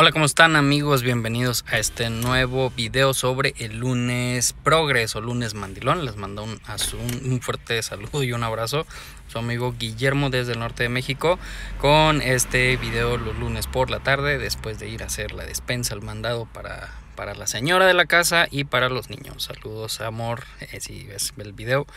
Hola, ¿cómo están amigos? Bienvenidos a este nuevo video sobre el lunes progreso, lunes mandilón. Les mando un, fuerte saludo y un abrazo. Su amigo Guillermo desde el norte de México con este video los lunes por la tarde después de ir a hacer la despensa, el mandado para, para la señora de la casa y para los niños. Saludos, amor, eh, si ves el video.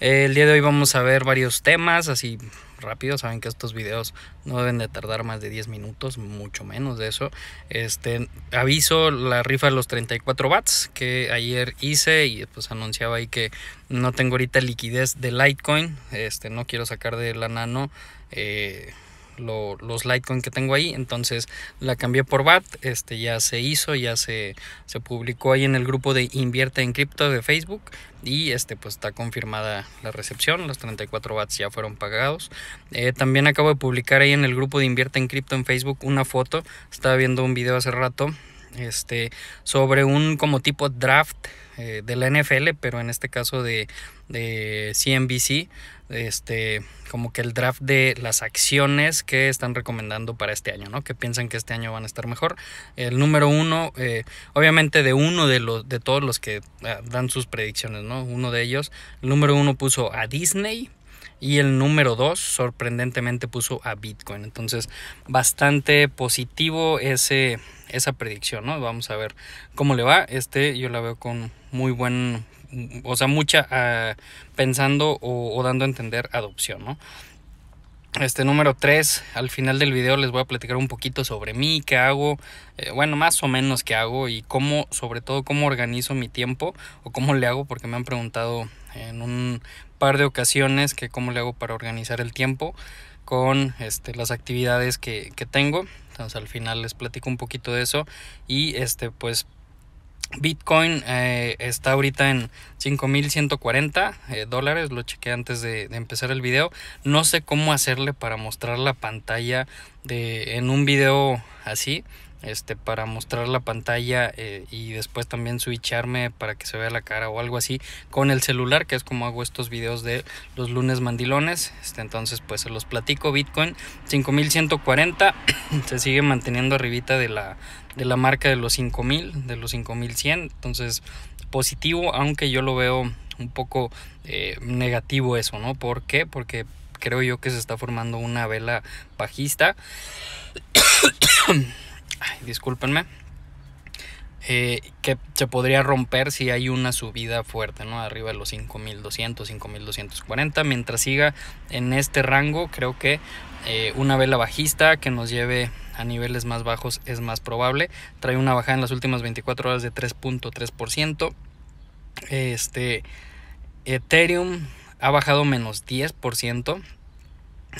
el día de hoy vamos a ver varios temas así rápido, saben que estos videos no deben de tardar más de 10 minutos, mucho menos de eso. Este, aviso la rifa de los 34 watts que ayer hice y después pues, anunciaba ahí que no tengo ahorita liquidez de Litecoin, este, no quiero sacar de la nano. Eh, los Litecoin que tengo ahí. Entonces la cambié por BAT, este ya se hizo, ya se, se publicó ahí en el grupo de Invierte en Cripto de Facebook y este pues está confirmada la recepción, los 34 BATs ya fueron pagados. Eh, también acabo de publicar ahí en el grupo de Invierte en Cripto en Facebook una foto, estaba viendo un video hace rato este, sobre un como tipo draft eh, de la NFL, pero en este caso de, de CNBC, este, como que el draft de las acciones que están recomendando para este año, ¿no? Que piensan que este año van a estar mejor. El número uno, eh, obviamente de uno de, los, de todos los que ah, dan sus predicciones, ¿no? Uno de ellos, el número uno puso a Disney. Y el número dos sorprendentemente, puso a Bitcoin. Entonces, bastante positivo ese, esa predicción, ¿no? Vamos a ver cómo le va. Este yo la veo con muy buen o sea, mucha ah, pensando o, dando a entender adopción, ¿no? Este número 3, al final del video les voy a platicar un poquito sobre mí, qué hago, eh, bueno, más o menos qué hago y cómo, sobre todo, cómo organizo mi tiempo o cómo le hago, porque me han preguntado en un par de ocasiones que cómo le hago para organizar el tiempo con este, las actividades que, que tengo. Entonces al final les platico un poquito de eso y este pues Bitcoin eh, está ahorita en 5.140 eh, dólares, lo chequeé antes de, empezar el video. No sé cómo hacerle para mostrar la pantalla de, en un video así, este, para mostrar la pantalla eh, y después también switcharme para que se vea la cara o algo así con el celular, que es como hago estos videos de los lunes mandilones. Este, entonces pues se los platico, Bitcoin 5.140 se sigue manteniendo arribita de la de la marca de los 5000, de los 5100. Entonces, positivo, aunque yo lo veo un poco eh, negativo eso, ¿no? ¿Por qué? Porque creo yo que se está formando una vela bajista. Ay, discúlpenme. Eh, que se podría romper si hay una subida fuerte, ¿no? Arriba de los 5200, 5240. Mientras siga en este rango, creo que eh, una vela bajista que nos lleve a niveles más bajos es más probable. Trae una bajada en las últimas 24 horas de 3.3%. Este Ethereum ha bajado menos 10%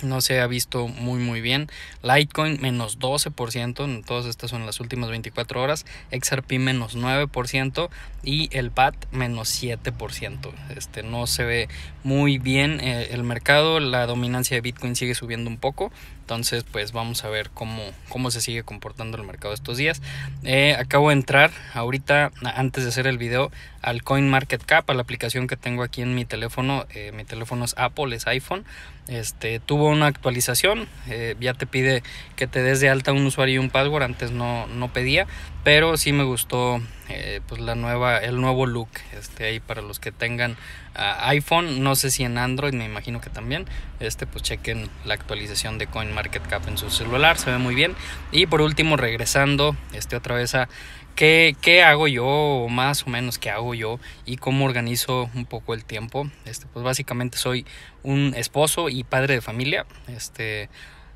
no se ha visto muy muy bien. Litecoin menos 12%, todas estas son las últimas 24 horas. XRP menos 9% y el BAT menos 7%. Este no se ve muy bien eh, el mercado, la dominancia de Bitcoin sigue subiendo un poco. Entonces pues vamos a ver cómo, cómo se sigue comportando el mercado estos días. Eh, acabo de entrar ahorita antes de hacer el video al CoinMarketCap, a la aplicación que tengo aquí en mi teléfono. Eh, mi teléfono es Apple, es iPhone. Este tuvo una actualización, eh, ya te pide que te des de alta un usuario y un password, antes no, no pedía, pero sí me gustó eh, pues la nueva, el nuevo look este, ahí para los que tengan ah, iPhone, no sé si en Android, me imagino que también, este pues chequen la actualización de CoinMarketCap en su celular, se ve muy bien. Y por último, regresando este, otra vez a qué, hago yo, o más o menos qué hago yo, y cómo organizo un poco el tiempo. Este, pues básicamente soy un esposo y padre de familia. Este,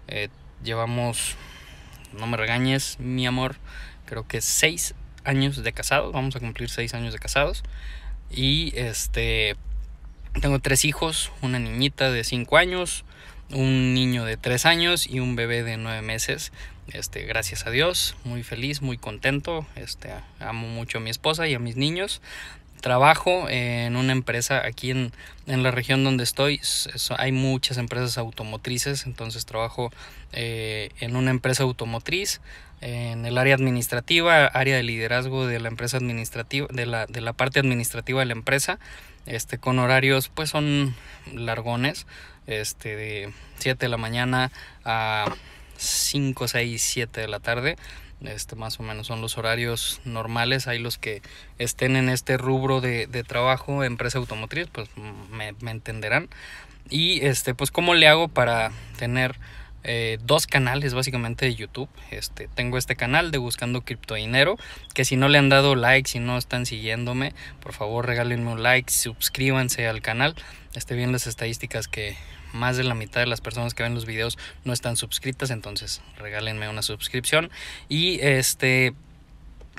eh, llevamos, no me regañes, mi amor, creo que seis años de casados. Vamos a cumplir seis años de casados. Y este, tengo tres hijos, una niñita de cinco años, un niño de tres años y un bebé de nueve meses. Este, gracias a Dios, muy feliz, muy contento. Este, amo mucho a mi esposa y a mis niños. Trabajo en una empresa aquí en, en la región donde estoy. hay muchas empresas automotrices, entonces trabajo eh, en una empresa automotriz en el área administrativa, área de liderazgo de la empresa administrativa, de de la parte administrativa de la empresa, este, con horarios pues son largones, este, de 7 de la mañana a 5, 6, 7 de la tarde. Este, más o menos son los horarios normales. Hay los que estén en este rubro de, trabajo, empresa automotriz, pues mm, me, entenderán. Y este, pues, ¿cómo le hago para tener eh, dos canales básicamente de YouTube? Este, tengo este canal de Buscando Cripto Dinero, que si no le han dado like, si no están siguiéndome, por favor regálenme un like, suscríbanse al canal. Esté bien las estadísticas que más de la mitad de las personas que ven los videos no están suscritas, entonces regálenme una suscripción. Y este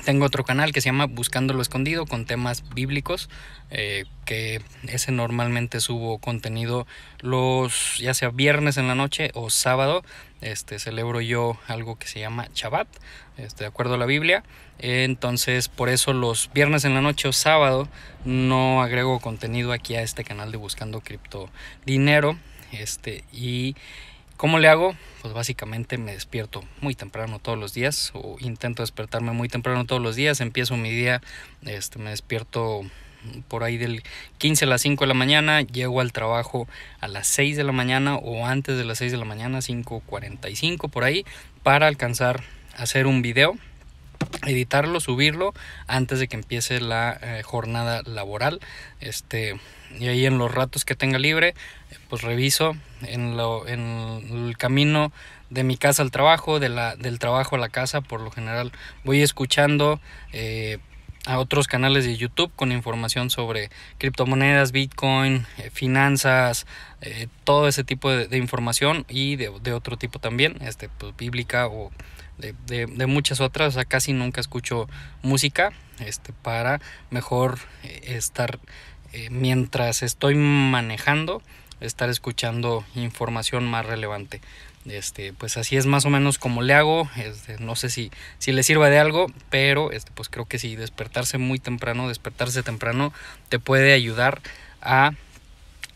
tengo otro canal que se llama Buscando lo Escondido con temas bíblicos, eh, que ese normalmente subo contenido los ya sea viernes en la noche o sábado. Este celebro yo algo que se llama Chabat. este, de acuerdo a la Biblia. Entonces, por eso los viernes en la noche o sábado no agrego contenido aquí a este canal de Buscando Cripto Dinero. Este, y ¿Cómo le hago? Pues básicamente me despierto muy temprano todos los días o intento despertarme muy temprano todos los días. Empiezo mi día, este, me despierto por ahí del 15 a las 5 de la mañana, llego al trabajo a las 6 de la mañana o antes de las 6 de la mañana, 5.45 por ahí, para alcanzar a hacer un video editarlo, subirlo antes de que empiece la eh, jornada laboral. Este, y ahí en los ratos que tenga libre, pues reviso en, lo, en el camino de mi casa al trabajo, de la, del trabajo a la casa, por lo general voy escuchando eh, a otros canales de YouTube con información sobre criptomonedas, Bitcoin, eh, finanzas, eh, todo ese tipo de, información y de, otro tipo también, este, pues, bíblica o de, muchas otras. O sea, casi nunca escucho música este, para mejor eh, estar mientras estoy manejando, estar escuchando información más relevante. Este, pues así es más o menos como le hago. Este, no sé si, si le sirva de algo, pero este, pues creo que si despertarse muy temprano, despertarse temprano, te puede ayudar a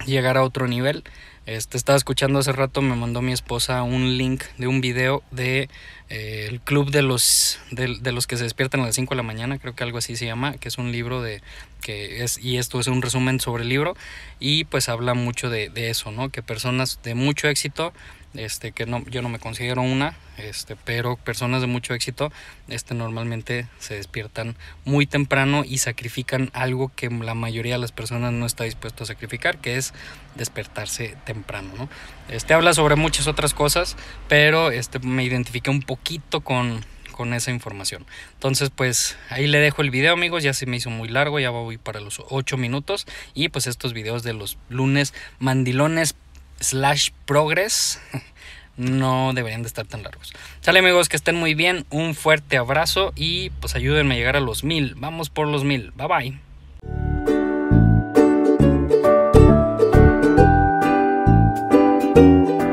llegar a otro nivel. Este, estaba escuchando hace rato, me mandó mi esposa un link de un video de eh, el club de los, de, los que se despiertan a las 5 de la mañana, creo que algo así se llama, que es un libro de, que es, y esto es un resumen sobre el libro, y pues habla mucho de, de eso, ¿no? Que personas de mucho éxito este, que no, yo no me considero una, este, pero personas de mucho éxito este, normalmente se despiertan muy temprano y sacrifican algo que la mayoría de las personas no está dispuesto a sacrificar, que es despertarse temprano. ¿no? Este, habla sobre muchas otras cosas, pero este, me identifiqué un poquito con, con esa información. Entonces, pues ahí le dejo el video, amigos. Ya se me hizo muy largo, ya voy para los 8 minutos. Y pues estos videos de los lunes mandilones slash progress no deberían de estar tan largos. Sale amigos, que estén muy bien, un fuerte abrazo y pues ayúdenme a llegar a los mil. Vamos por los mil. Bye bye.